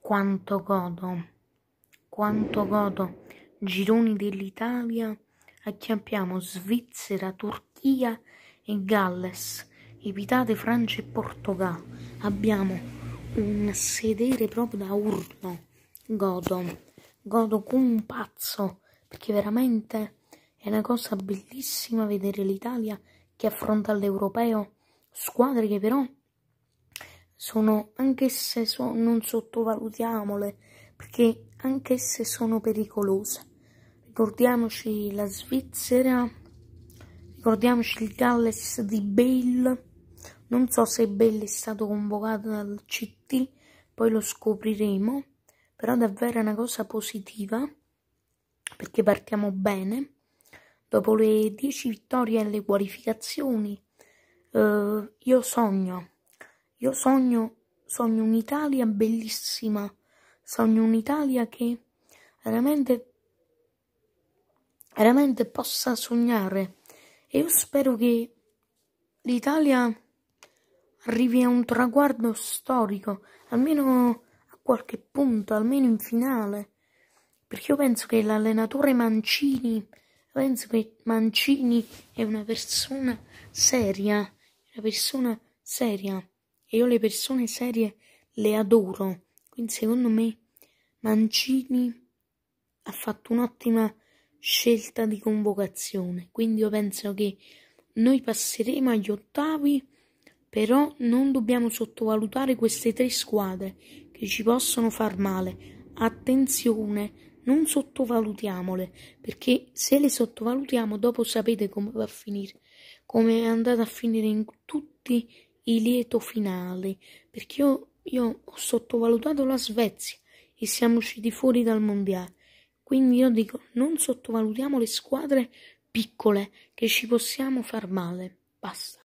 Quanto godo, quanto godo. Gironi dell'Italia, acchiappiamo Svizzera, Turchia e Galles. Evitate Francia e Portogallo. Abbiamo un sedere proprio da urlo. Godo, godo come un pazzo, perché veramente è una cosa bellissima vedere l'Italia che affronta l'europeo, squadre che però sono, anche se so, non sottovalutiamole, perché anche se sono pericolose. Ricordiamoci la Svizzera, ricordiamoci il Galles di Bale, non so se Bale è stato convocato dal CT, poi lo scopriremo, però davvero è una cosa positiva, perché partiamo bene. Dopo le 10 vittorie e le qualificazioni, eh, io sogno io sogno, sogno un'Italia bellissima, sogno un'Italia che veramente, veramente possa sognare. E io spero che l'Italia arrivi a un traguardo storico, almeno a qualche punto, almeno in finale. Perché io penso che l'allenatore Mancini, penso che Mancini è una persona seria, una persona seria e io le persone serie le adoro. Quindi secondo me Mancini ha fatto un'ottima scelta di convocazione. Quindi io penso che noi passeremo agli ottavi, però non dobbiamo sottovalutare queste tre squadre che ci possono far male. Attenzione, non sottovalutiamole, perché se le sottovalutiamo dopo sapete come va a finire, come è andata a finire in tutti il lieto finale, perché io, io ho sottovalutato la Svezia e siamo usciti fuori dal mondiale. Quindi io dico, non sottovalutiamo le squadre piccole che ci possiamo far male. Basta.